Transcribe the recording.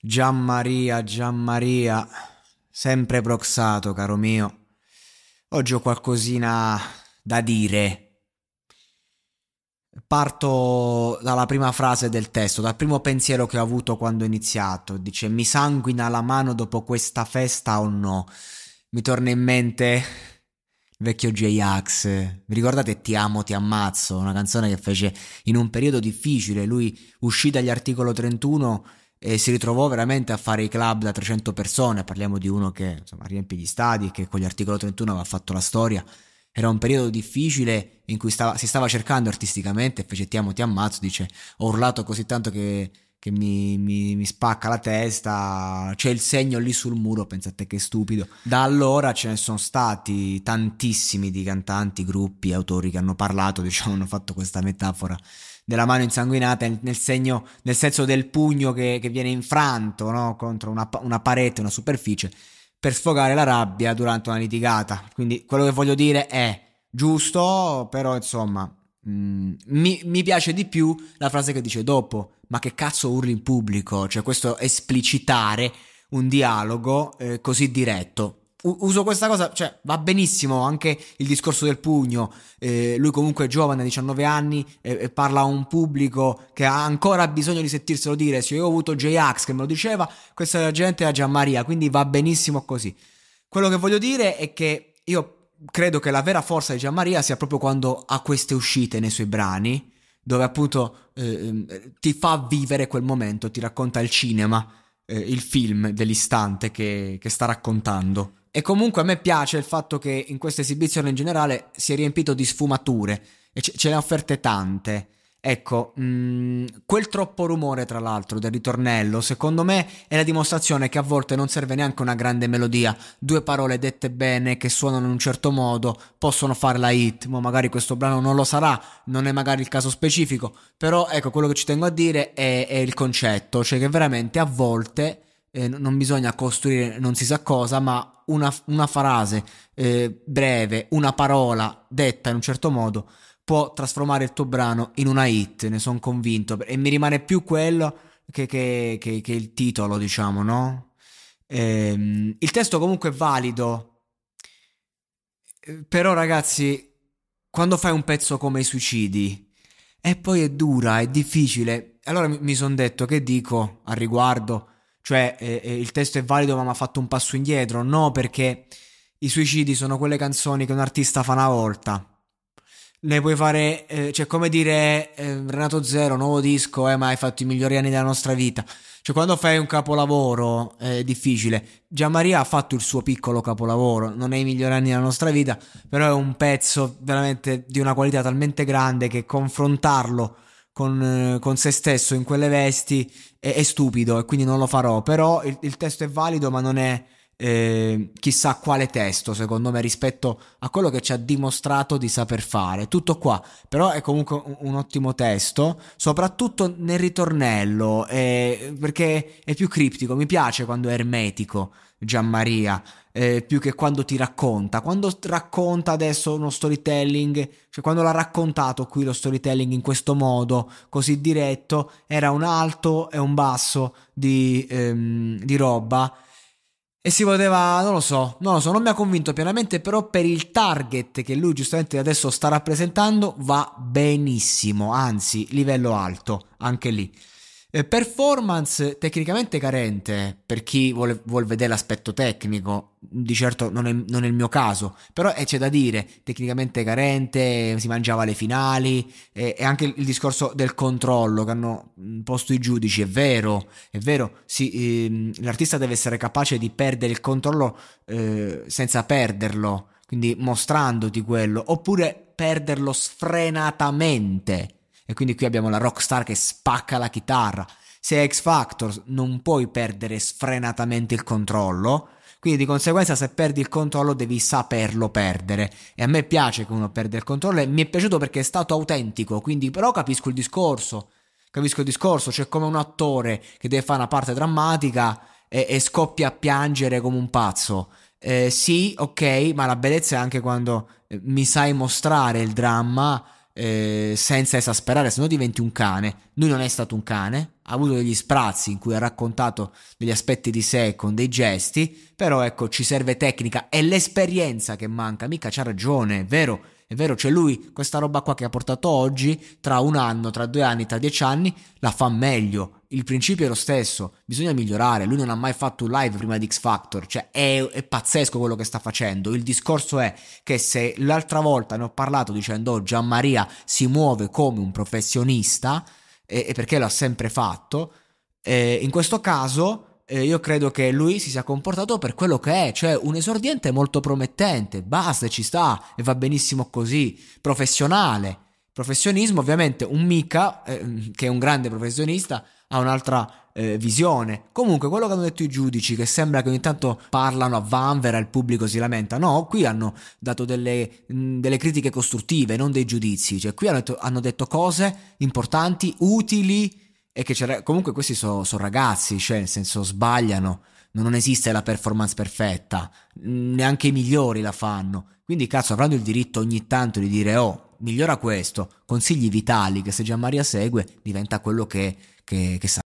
Gian Maria, Gian Maria, sempre proxato, caro mio. Oggi ho qualcosina da dire. Parto dalla prima frase del testo, dal primo pensiero che ho avuto quando ho iniziato. Dice: Mi sanguina la mano dopo questa festa o no? Mi torna in mente il vecchio J-Ax. Vi ricordate Ti amo, ti ammazzo? Una canzone che fece in un periodo difficile. Lui uscì dagli articolo 31 e si ritrovò veramente a fare i club da 300 persone, parliamo di uno che insomma, riempie gli stadi, che con gli articolo 31 aveva fatto la storia, era un periodo difficile in cui stava, si stava cercando artisticamente, fece Ti amo, ti ammazzo, dice ho urlato così tanto che che mi, mi, mi, spacca la testa, c'è il segno lì sul muro, pensate che stupido. Da allora ce ne sono stati tantissimi di cantanti, gruppi, autori che hanno parlato, diciamo, hanno fatto questa metafora della mano insanguinata nel, segno, nel senso del pugno che, che viene infranto no? contro una, una parete, una superficie, per sfogare la rabbia durante una litigata. Quindi quello che voglio dire è giusto, però insomma Mm, mi, mi, piace di più la frase che dice dopo, ma che cazzo urli in pubblico? Cioè questo esplicitare un dialogo eh, così diretto. U- uso questa cosa, cioè va benissimo anche il discorso del pugno, eh, lui comunque è giovane, 19 anni, eh, e parla a un pubblico che ha ancora bisogno di sentirselo dire, se io ho avuto J-Ax che me lo diceva, questa gente è la Gianmaria, quindi va benissimo così. Quello che voglio dire è che io credo che la vera forza di Gianmaria sia proprio quando ha queste uscite nei suoi brani, dove appunto eh, ehm, ti fa vivere quel momento, ti racconta il cinema, eh, il film dell'istante che, che sta raccontando. E comunque a me piace il fatto che in questa esibizione in generale si è riempito di sfumature e ce, ce ne ha offerte tante. Ecco, mh, mm, quel troppo rumore, tra l'altro, del ritornello, secondo me è la dimostrazione che a volte non serve neanche una grande melodia. Due parole dette bene, che suonano in un certo modo, possono fare la hit. Ma magari questo brano non lo sarà, non è magari il caso specifico. Però ecco, quello che ci tengo a dire è, è il concetto, cioè che veramente a volte. Eh, non bisogna costruire non si sa cosa, ma una, una frase eh, breve, una parola detta in un certo modo può trasformare il tuo brano in una hit, ne sono convinto, e mi rimane più quello che, che, che, che il titolo, diciamo, no? Ehm, il testo comunque è valido, eh, però ragazzi, quando fai un pezzo come i suicidi, e poi è dura, è difficile, allora mi, sono detto che dico al riguardo, cioè eh, eh, il testo è valido ma mi ha fatto un passo indietro, no perché i suicidi sono quelle canzoni che un artista fa una volta ne puoi fare, eh, cioè come dire eh, Renato Zero, nuovo disco, eh, ma hai fatto i migliori anni della nostra vita. Cioè quando fai un capolavoro eh, è difficile. Gianmaria ha fatto il suo piccolo capolavoro, non è i migliori anni della nostra vita, però è un pezzo veramente di una qualità talmente grande che confrontarlo con, eh, con se stesso in quelle vesti è, è, stupido e quindi non lo farò. Però il, il testo è valido ma non è eh, chissà quale testo, secondo me, rispetto a quello che ci ha dimostrato di saper fare. Tutto qua, però è comunque un, un ottimo testo, soprattutto nel ritornello, eh, perché è più criptico, mi piace quando è ermetico Gianmaria, eh, più che quando ti racconta. Quando racconta adesso uno storytelling, cioè quando l'ha raccontato qui lo storytelling in questo modo così diretto, era un alto e un basso di, ehm, di roba e si poteva, non lo so, non lo so, non mi ha convinto pienamente, però per il target che lui giustamente adesso sta rappresentando va benissimo, anzi livello alto, anche lì. Eh, performance tecnicamente carente per chi vuole, vuol vedere l'aspetto tecnico, di certo non è, non è il mio caso, però eh, c'è da dire, tecnicamente carente, si mangiava le finali e, e, anche il discorso del controllo che hanno mm, posto i giudici, è vero, è vero, sì, eh, l'artista deve essere capace di perdere il controllo eh, senza perderlo, quindi mostrandoti quello, oppure perderlo sfrenatamente e quindi qui abbiamo la rockstar che spacca la chitarra. Se è X Factor non puoi perdere sfrenatamente il controllo, quindi di conseguenza se perdi il controllo devi saperlo perdere. E a me piace che uno perda il controllo e mi è piaciuto perché è stato autentico, quindi però capisco il discorso. Capisco il discorso, c'è cioè come un attore che deve fare una parte drammatica e, e scoppia a piangere come un pazzo. Eh, sì, ok, ma la bellezza è anche quando eh, mi sai mostrare il dramma eh, senza esasperare, se no diventi un cane. Lui non è stato un cane, ha avuto degli sprazzi in cui ha raccontato degli aspetti di sé con dei gesti, però ecco, ci serve tecnica, e l'esperienza che manca, mica c'ha ragione, è vero, è vero, c'è cioè lui, questa roba qua che ha portato oggi, tra un anno, tra due anni, tra dieci anni, la fa meglio, il principio è lo stesso, bisogna migliorare, lui non ha mai fatto un live prima di X Factor, cioè è, è pazzesco quello che sta facendo, il discorso è che se l'altra volta ne ho parlato dicendo oh, Gianmaria si muove come un professionista, e, e perché l'ha sempre fatto, eh, in questo caso... Eh, io credo che lui si sia comportato per quello che è, cioè un esordiente molto promettente, basta, ci sta e va benissimo così, professionale. Professionismo, ovviamente, un mica eh, che è un grande professionista, ha un'altra eh, visione. Comunque, quello che hanno detto i giudici, che sembra che ogni tanto parlano a vanvera, il pubblico si lamenta, no, qui hanno dato delle, mh, delle critiche costruttive, non dei giudizi, cioè qui hanno detto, hanno detto cose importanti, utili, e che c'era... comunque questi sono so ragazzi, cioè nel senso sbagliano, non esiste la performance perfetta, neanche i migliori la fanno, quindi cazzo avranno il diritto ogni tanto di dire oh, migliora questo, consigli vitali che se Gianmaria segue diventa quello che que, que